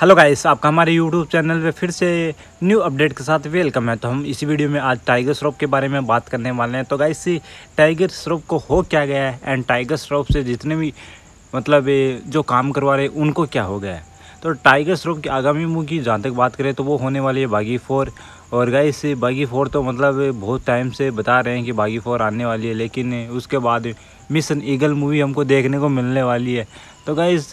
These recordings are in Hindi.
हेलो गाइस आपका हमारे यूट्यूब चैनल पे फिर से न्यू अपडेट के साथ वेलकम है तो हम इसी वीडियो में आज टाइगर श्रॉफ के बारे में बात करने वाले हैं तो गाइस टाइगर श्रॉफ को हो क्या गया है एंड टाइगर श्रॉफ से जितने भी मतलब जो काम करवा रहे उनको क्या हो गया है तो टाइगर श्रॉप की आगामी मुँह की जहाँ तक बात करें तो वो होने वाली है बागी फोर और गाइस बागी फोर तो मतलब बहुत टाइम से बता रहे हैं कि बागी फोर आने वाली है लेकिन उसके बाद मिशन ईगल मूवी हमको देखने को मिलने वाली है तो गाइस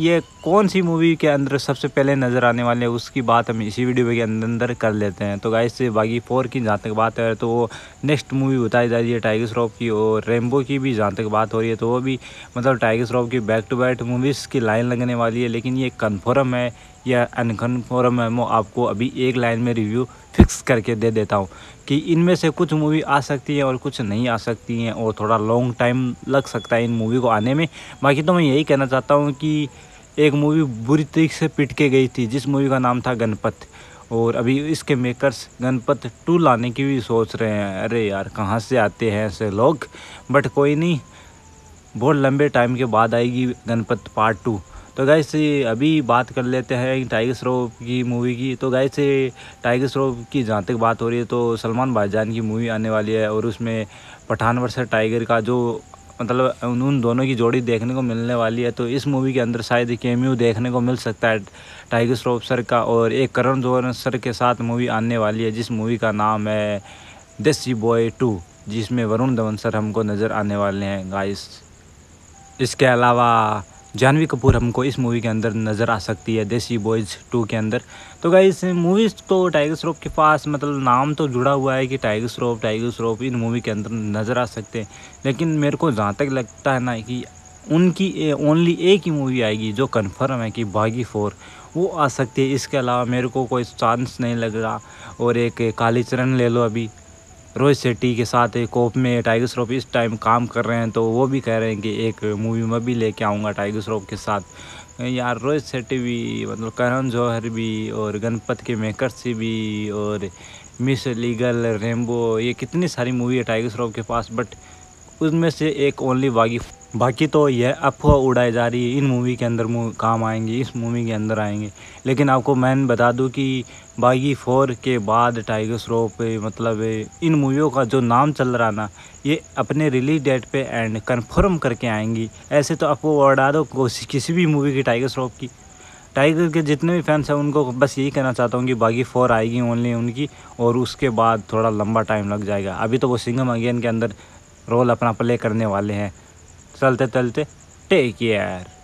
ये कौन सी मूवी के अंदर सबसे पहले नज़र आने वाले हैं उसकी बात हम इसी वीडियो के अंदर अंदर कर लेते हैं तो गाइस बागी फोर की जहाँ तक बात है तो वो नेक्स्ट मूवी बताई जा रही है टाइगर श्रॉफ की और रेमबो की भी जहाँ तक बात हो रही है तो वो भी मतलब टाइगर श्रॉफ की बैक टू बैक मूवीज़ की लाइन लगने वाली है लेकिन ये कन्फर्म है या अनखन फोरम है मैं आपको अभी एक लाइन में रिव्यू फिक्स करके दे देता हूँ कि इनमें से कुछ मूवी आ सकती है और कुछ नहीं आ सकती हैं और थोड़ा लॉन्ग टाइम लग सकता है इन मूवी को आने में बाकी तो मैं यही कहना चाहता हूँ कि एक मूवी बुरी तरीके से पिट के गई थी जिस मूवी का नाम था गणपत और अभी इसके मेकर्स गणपत टू लाने की भी सोच रहे हैं अरे यार कहाँ से आते हैं ऐसे लोग बट कोई नहीं बहुत लंबे टाइम के बाद आएगी गणपत पार्ट टू तो गैस अभी बात कर लेते हैं टाइगर श्रॉफ की मूवी की तो गैस टाइगर श्रॉफ की जहाँ तक बात हो रही है तो सलमान भाईजान की मूवी आने वाली है और उसमें पठान वर्ष टाइगर का जो मतलब उन दोनों की जोड़ी देखने को मिलने वाली है तो इस मूवी के अंदर शायद केम्यू देखने को मिल सकता है टाइगर श्रॉफ सर का और एक करण जोहर सर के साथ मूवी आने वाली है जिस मूवी का नाम है देसी बॉय टू जिसमें वरुण धवन सर हमको नज़र आने वाले हैं गाइस इसके अलावा जानवी कपूर हमको इस मूवी के अंदर नज़र आ सकती है देसी बॉयज़ टू के अंदर तो क्या इस मूवीज़ तो टाइगर श्रॉफ के पास मतलब नाम तो जुड़ा हुआ है कि टाइगर श्रॉफ टाइगर श्रॉफ इन मूवी के अंदर नज़र आ सकते हैं लेकिन मेरे को जहाँ तक लगता है ना कि उनकी ओनली एक ही मूवी आएगी जो कन्फर्म है कि बागी फोर वो आ सकती है इसके अलावा मेरे को कोई चांस नहीं लग रहा और एक कालीचरण ले लो अभी रोहित शेट्टी के साथ एक कोप में टाइगर श्रॉफ इस टाइम काम कर रहे हैं तो वो भी कह रहे हैं कि एक मूवी मैं भी लेके आऊँगा टाइगर श्रॉफ के साथ यार रोहित शेट्टी भी मतलब करण जौहर भी और गणपत के मेकर से भी और मिस लीगल रेमबो ये कितनी सारी मूवी है टाइगर श्रॉफ के पास बट उसमें से एक ओनली बागी बाकी तो यह अफवाह उड़ाई जा रही है इन मूवी के अंदर काम आएंगे इस मूवी के अंदर आएंगे लेकिन आपको मैं बता दूं कि बागी फोर के बाद टाइगर श्रॉफ मतलब इन मूवियों का जो नाम चल रहा ना ये अपने रिलीज डेट पे एंड कंफर्म करके आएंगी ऐसे तो अफवाह उड़ा दो कोशिश किसी भी मूवी की टाइगर श्रॉफ की टाइगर के जितने भी फैंस हैं उनको बस यही कहना चाहता हूँ कि बागी फोर आएगी ओनली उनकी और उसके बाद थोड़ा लंबा टाइम लग जाएगा अभी तो वो सिंगम अगेन के अंदर रोल अपना प्ले करने वाले हैं चलते चलते टेक केयर